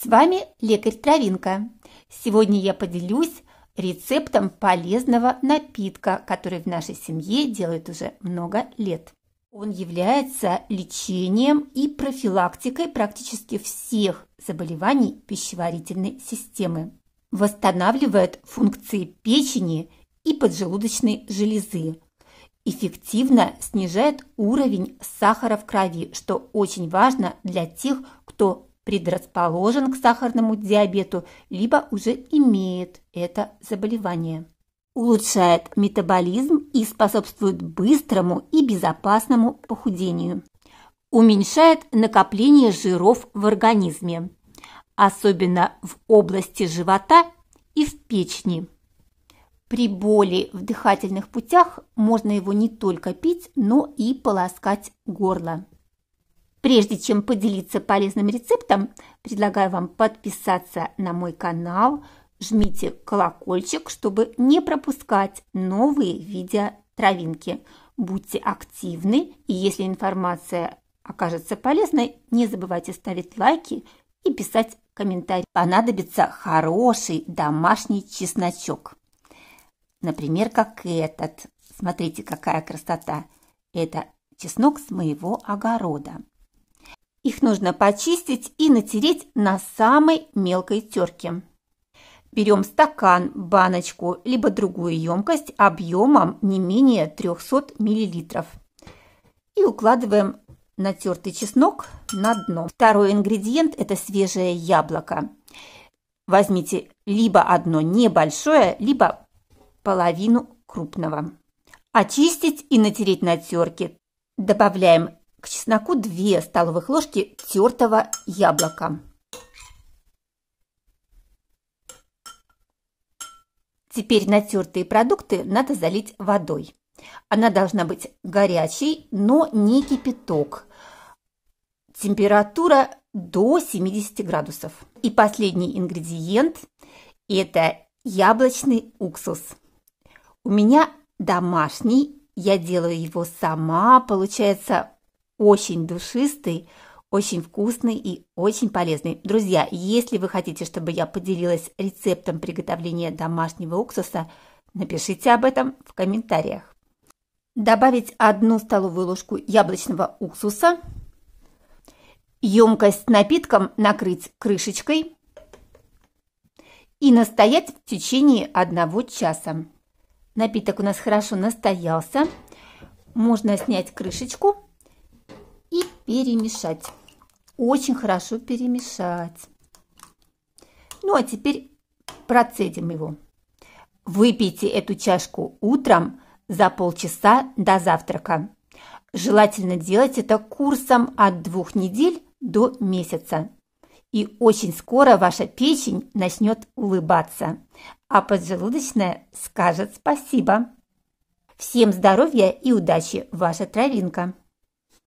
С вами лекарь Травинка. Сегодня я поделюсь рецептом полезного напитка, который в нашей семье делают уже много лет. Он является лечением и профилактикой практически всех заболеваний пищеварительной системы. Восстанавливает функции печени и поджелудочной железы. Эффективно снижает уровень сахара в крови, что очень важно для тех, кто предрасположен к сахарному диабету, либо уже имеет это заболевание. Улучшает метаболизм и способствует быстрому и безопасному похудению. Уменьшает накопление жиров в организме, особенно в области живота и в печени. При боли в дыхательных путях можно его не только пить, но и полоскать горло. Прежде чем поделиться полезным рецептом, предлагаю вам подписаться на мой канал, жмите колокольчик, чтобы не пропускать новые видео травинки. Будьте активны, и если информация окажется полезной, не забывайте ставить лайки и писать комментарии. Понадобится хороший домашний чесночок. Например, как этот. Смотрите, какая красота. Это чеснок с моего огорода. Их нужно почистить и натереть на самой мелкой терке. Берем стакан, баночку, либо другую емкость объемом не менее 300 мл и укладываем натертый чеснок на дно. Второй ингредиент – это свежее яблоко. Возьмите либо одно небольшое, либо половину крупного. Очистить и натереть на терке. Добавляем к чесноку 2 столовых ложки тертого яблока. Теперь натертые продукты надо залить водой. Она должна быть горячей, но не кипяток. Температура до 70 градусов. И последний ингредиент – это яблочный уксус. У меня домашний, я делаю его сама, получается очень душистый, очень вкусный и очень полезный. Друзья, если вы хотите, чтобы я поделилась рецептом приготовления домашнего уксуса, напишите об этом в комментариях. Добавить одну столовую ложку яблочного уксуса. Емкость с напитком накрыть крышечкой и настоять в течение одного часа. Напиток у нас хорошо настоялся. Можно снять крышечку перемешать. Очень хорошо перемешать. Ну, а теперь процедим его. Выпейте эту чашку утром за полчаса до завтрака. Желательно делать это курсом от двух недель до месяца. И очень скоро ваша печень начнет улыбаться, а поджелудочная скажет спасибо. Всем здоровья и удачи, ваша травинка!